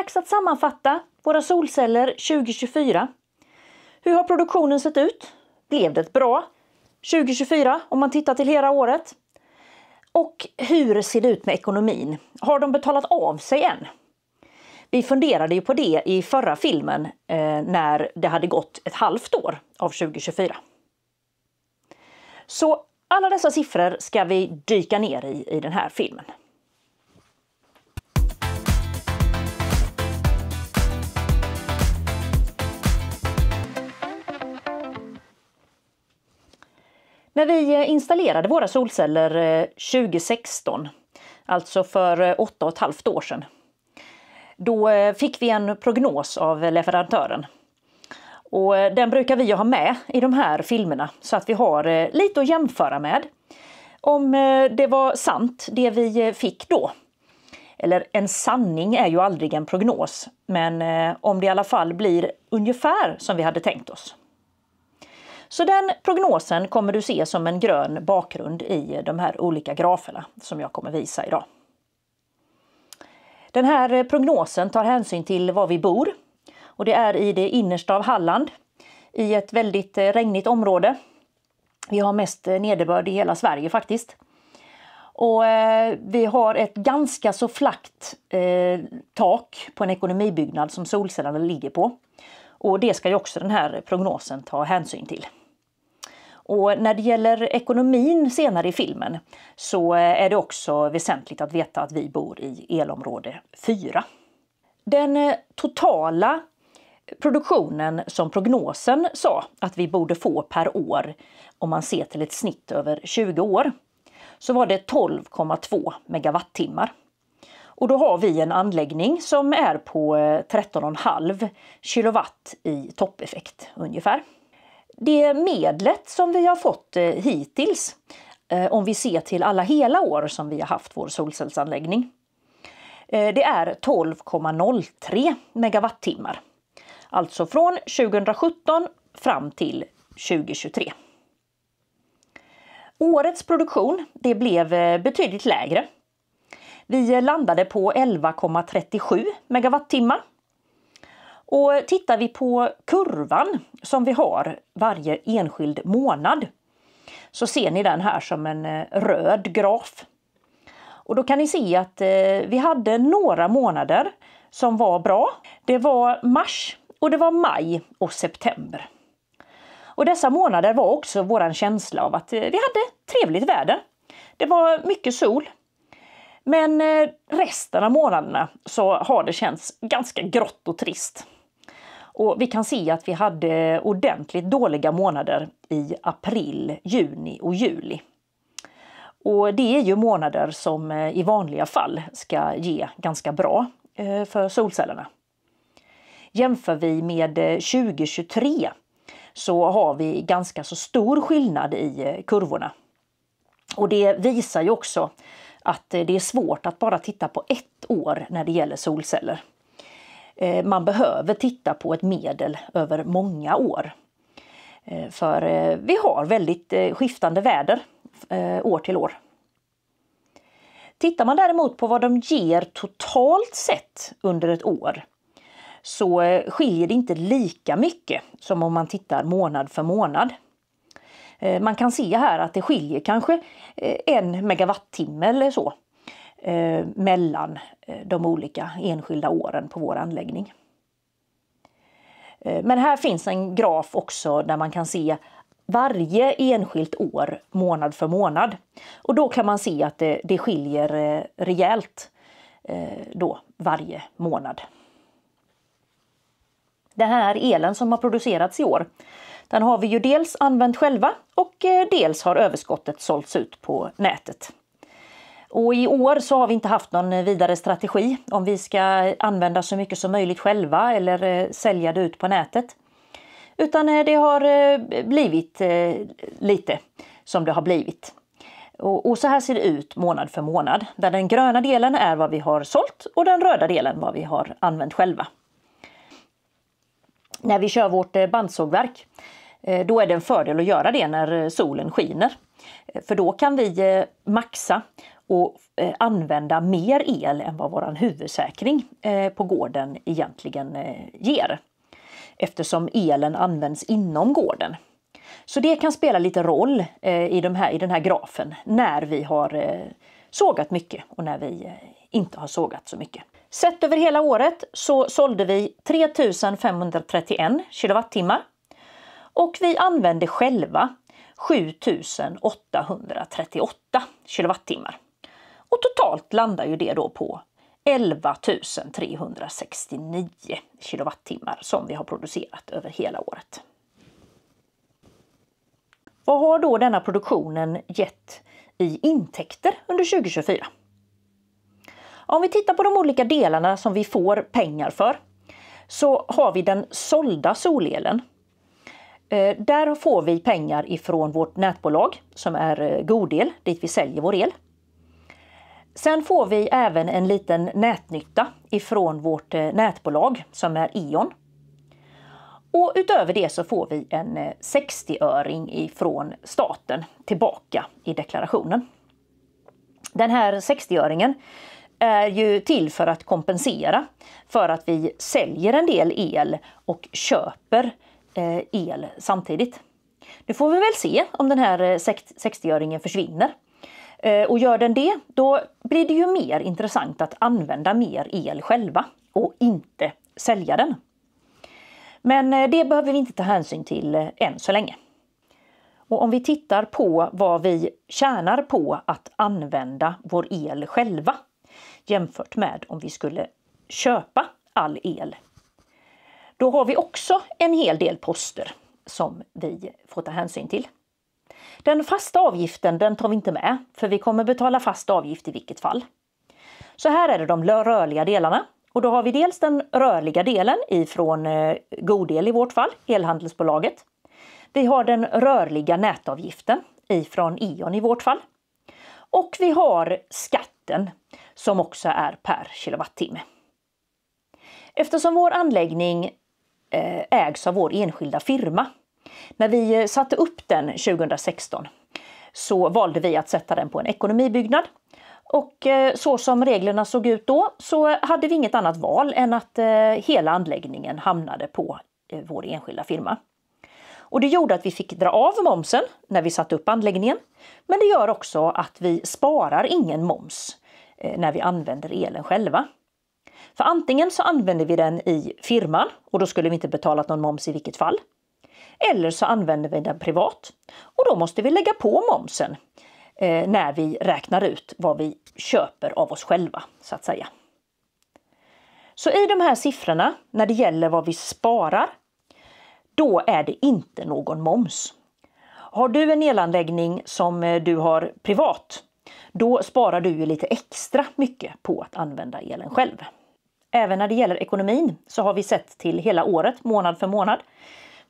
Dags att sammanfatta våra solceller 2024. Hur har produktionen sett ut? Blev det ett bra 2024 om man tittar till hela året? Och hur ser det ut med ekonomin? Har de betalat av sig än? Vi funderade ju på det i förra filmen eh, när det hade gått ett halvt år av 2024. Så alla dessa siffror ska vi dyka ner i i den här filmen. När vi eh, installerade våra solceller 2016, eh, alltså för eh, åtta och ett halvt år sedan, då fick vi en prognos av leverantören. Och den brukar vi ha med i de här filmerna så att vi har lite att jämföra med. Om det var sant det vi fick då. Eller en sanning är ju aldrig en prognos, men om det i alla fall blir ungefär som vi hade tänkt oss. Så den prognosen kommer du se som en grön bakgrund i de här olika graferna som jag kommer visa idag. Den här prognosen tar hänsyn till var vi bor och det är i det innersta av Halland i ett väldigt eh, regnigt område. Vi har mest eh, nederbörd i hela Sverige faktiskt. Och eh, vi har ett ganska så flackt tak på en ekonomibyggnad som solcellerna ligger på. Och det ska ju också den här prognosen ta hänsyn till. Och när det gäller ekonomin senare i filmen så är det också väsentligt att veta att vi bor i elområde 4. Den eh, totala produktionen som prognosen sa att vi borde få per år om man ser till ett snitt över 20 år så var det 12,2 megawattimmar. Och då har vi en anläggning som är på 13,5 eh, kilowatt i toppeffekt ungefär det medlet som vi har fått eh, hittills eh, om vi ser till alla hela år som vi har haft vår solcellsanläggning. Eh, det är 12,03 megawattimmar. Alltså från 2017 fram till 2023. Årets produktion det blev betydligt lägre. Vi landade på 11,37 megawattimmar och tittar vi på kurvan som vi har varje enskild månad så ser ni den här som en eh, röd graf. Och då kan ni se att eh, vi hade några månader som var bra. Det var mars och det var maj och september. Och dessa månader var också vår känsla av att eh, vi hade trevligt väder. Det var mycket sol. Men resten av månaderna så har det känts ganska grått och trist. Och vi kan se att vi hade ordentligt dåliga månader i april, juni och juli. Och det är ju månader som eh, i vanliga fall ska ge ganska bra eh, för solcellerna. Jämför vi med 2023 eh, så har vi ganska så stor skillnad i kurvorna. Och det visar ju också att det är svårt att bara titta på ett år när det gäller solceller. Eh, man behöver titta på ett medel över många år. Eh, för eh, vi har väldigt skiftande väder år till år. Tittar man däremot på vad de ger totalt sett under ett år så skiljer det inte lika mycket som om man tittar månad för månad. Man kan se här att det skiljer kanske en megawattimme eller så eh, mellan eh, de olika enskilda åren på vår anläggning. Eh, men här finns en graf också där man kan se varje enskilt år månad för månad. Och då kan man se att det, det skiljer eh, rejält då varje månad. Den här elen som har producerats i år, den har vi ju dels använt själva och dels har överskottet sålts ut på nätet. Och i år så har vi inte haft någon vidare strategi om vi ska använda så mycket som möjligt själva eller eh, sälja det ut på nätet. Utan eh, det har eh, blivit lite som det har blivit. Och så här ser det ut månad för månad. Där den gröna delen är vad vi har sålt och den röda delen vad vi har använt själva. När vi kör vårt bandsågverk då är det en fördel att göra det när solen skiner. För då kan vi maxa och eh, använda mer el än vad vår huvudsäkring eh, på gården egentligen eh, ger. Eftersom elen används inom gården. Så det kan spela lite roll i, de här, i den här grafen när vi har sågat mycket och när vi inte har sågat så mycket. Sett över hela året så sålde vi 3531 kilowattimmar och vi använde själva 7838 kilowattimmar. Och totalt landar ju det då på 11 369 kilowattimmar som vi har producerat över hela året. Vad har då denna produktionen gett i intäkter under 2024? Om vi tittar på de olika delarna som vi får pengar för så har vi den sålda solelen. Eh, där får vi pengar ifrån vårt nätbolag som är eh, Godel dit vi säljer vår el. Sen får vi även en liten nätnytta ifrån vårt eh, nätbolag som är E.ON. Och utöver det så får vi en 60-öring eh, ifrån staten tillbaka i deklarationen. Den här 60-öringen är ju till för att kompensera för att vi säljer en del el och köper eh, el samtidigt. Nu får vi väl se om den här 60-öringen försvinner. Eh, och gör den det, då blir det ju mer intressant att använda mer el själva och inte sälja den. Men eh, det behöver vi inte ta hänsyn till eh, än så länge. Och om vi tittar på vad vi tjänar på att använda vår el själva jämfört med om vi skulle köpa all el. Då har vi också en hel del poster som vi får ta hänsyn till. Den fasta avgiften den tar vi inte med, för vi kommer betala fast avgift i vilket fall. Så här är det de rörliga delarna. Och då har vi dels den rörliga delen ifrån eh, Godel i vårt fall, elhandelsbolaget. Vi har den rörliga nätavgiften ifrån Eon i vårt fall. Och vi har skatten som också är per kilowattimme. Eftersom vår anläggning eh, ägs av vår enskilda firma när vi eh, satte upp den 2016 så valde vi att sätta den på en ekonomibyggnad. Och eh, så som reglerna såg ut då så hade vi inget annat val än att eh, hela anläggningen hamnade på vår enskilda firma. Och det gjorde att vi fick dra av momsen när vi satte upp anläggningen. Men det gör också att vi sparar ingen moms när vi använder elen själva. För antingen så använder vi den i firman och då skulle vi inte betalat någon moms i vilket fall. Eller så använder vi den privat och då måste vi lägga på momsen eh, när vi räknar ut vad vi köper av oss själva så att säga. Så i de här siffrorna när det gäller vad vi sparar, då är det inte någon moms. Har du en elanläggning som eh, du har privat, då sparar du ju lite extra mycket på att använda elen själv. Även när det gäller ekonomin så har vi sett till hela året, månad för månad.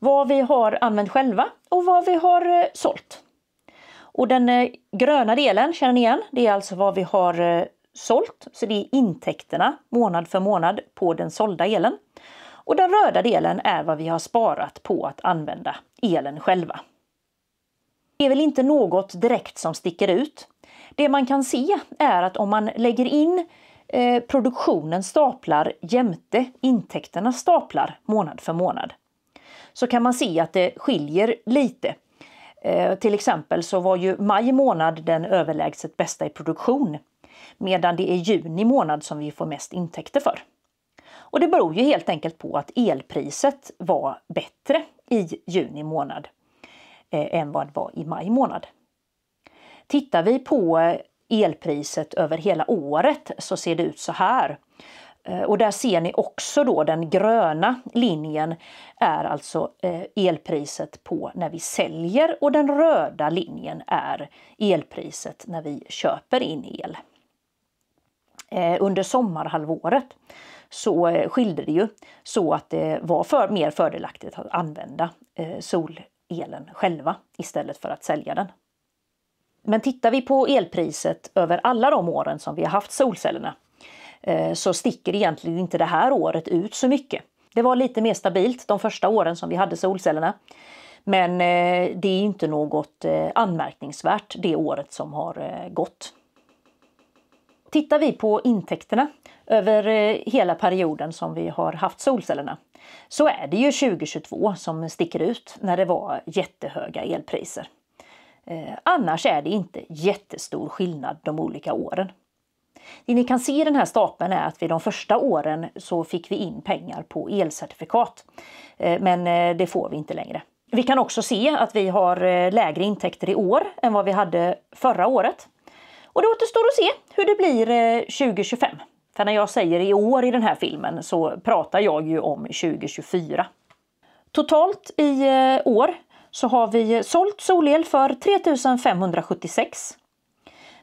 Vad vi har använt själva och vad vi har eh, sålt. Och den eh, gröna delen, känner ni igen, det är alltså vad vi har eh, sålt. Så det är intäkterna månad för månad på den sålda elen. Och den röda delen är vad vi har sparat på att använda elen själva. Det är väl inte något direkt som sticker ut. Det man kan se är att om man lägger in eh, produktionen staplar jämte intäkterna staplar månad för månad så kan man se att det skiljer lite. Eh, till exempel så var ju maj månad den överlägset bästa i produktion medan det är juni månad som vi får mest intäkter för. Och det beror ju helt enkelt på att elpriset var bättre i juni månad eh, än vad det var i maj månad. Tittar vi på eh, elpriset över hela året så ser det ut så här. Eh, och där ser ni också då den gröna linjen är alltså eh, elpriset på när vi säljer och den röda linjen är elpriset när vi köper in el. Eh, under sommarhalvåret så skilde det ju så att det var för, mer fördelaktigt att använda solelen själva istället för att sälja den. Men tittar vi på elpriset över alla de åren som vi har haft solcellerna Eh, så sticker egentligen inte det här året ut så mycket. Det var lite mer stabilt de första åren som vi hade solcellerna. Men eh, det är inte något eh, anmärkningsvärt det året som har gått. Tittar vi på intäkterna över hela perioden som vi har haft solcellerna så är det ju 2022 som sticker ut när det var jättehöga elpriser. Annars är det inte jättestor skillnad de olika åren. Det ni kan se i den här stapeln är att vid de första åren så fick vi in pengar på elcertifikat. Eh, men eh, det får vi inte längre. Vi kan också se att vi har eh, lägre intäkter i år än vad vi hade förra året. Och det återstår att se hur det blir 2025. För när jag säger i år i den här filmen så pratar jag ju om 2024. Totalt i år så har vi sålt solel för 3576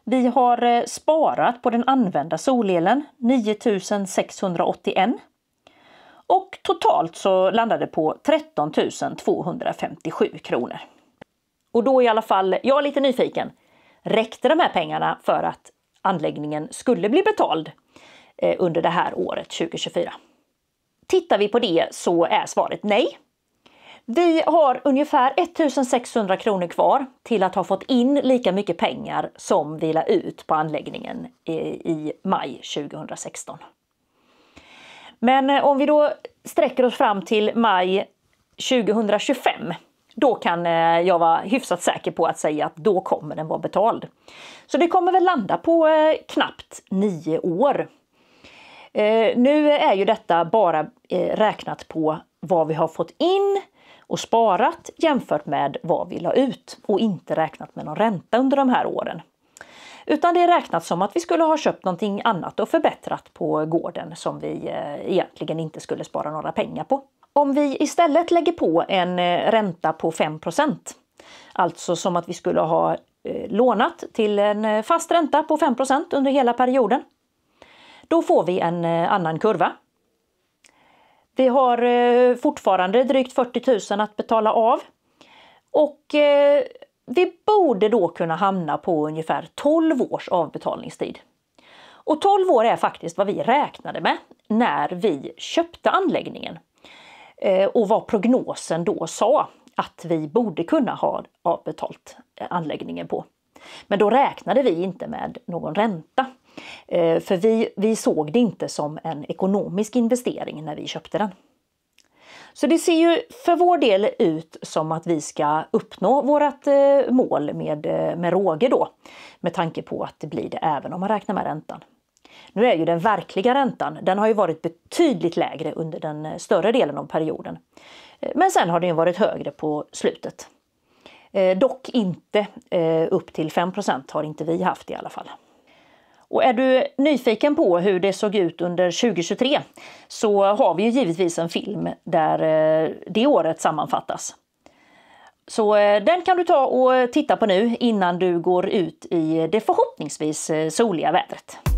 vi har eh, sparat på den använda solelen 9681. Och totalt så landade det på 13 257 kronor. Och då i alla fall, jag är lite nyfiken. Räckte de här pengarna för att anläggningen skulle bli betald eh, under det här året 2024? Tittar vi på det så är svaret nej. Vi har ungefär 1600 kronor kvar till att ha fått in lika mycket pengar som vi la ut på anläggningen i maj 2016. Men eh, om vi då sträcker oss fram till maj 2025 då kan eh, jag vara hyfsat säker på att säga att då kommer den vara betald. Så det kommer väl landa på eh, knappt nio år. Nu är ju detta bara räknat på vad vi har fått in och sparat jämfört med vad vi la ut och inte räknat med någon ränta under de här åren. Utan det är räknat som att vi skulle ha köpt någonting annat och förbättrat på gården som vi eh, egentligen inte skulle spara några pengar på. Om vi istället lägger på en eh, ränta på 5 alltså som att vi skulle ha eh, lånat till en fast ränta på 5 under hela perioden. Då får vi en annan kurva vi har eh, fortfarande drygt 40 000 att betala av. Och eh, vi borde då kunna hamna på ungefär 12 års avbetalningstid. Och 12 år är faktiskt vad vi räknade med när vi köpte anläggningen. Eh, och vad prognosen då sa att vi borde kunna ha avbetalt anläggningen på. Men då räknade vi inte med någon ränta. Eh, för vi, vi såg det inte som en ekonomisk investering när vi köpte den. Så det ser ju för vår del ut som att vi ska uppnå vårt eh, mål med, eh, med råge då. Med tanke på att det blir det även om man räknar med räntan. Nu är ju den verkliga räntan, den har ju varit betydligt lägre under den större delen av perioden. Men sen har den ju varit högre på slutet. Dock inte upp till 5 har inte vi haft i alla fall. Och är du nyfiken på hur det såg ut under 2023 så har vi ju givetvis en film där eh, det året sammanfattas. Så eh, den kan du ta och titta på nu innan du går ut i det förhoppningsvis eh, soliga vädret.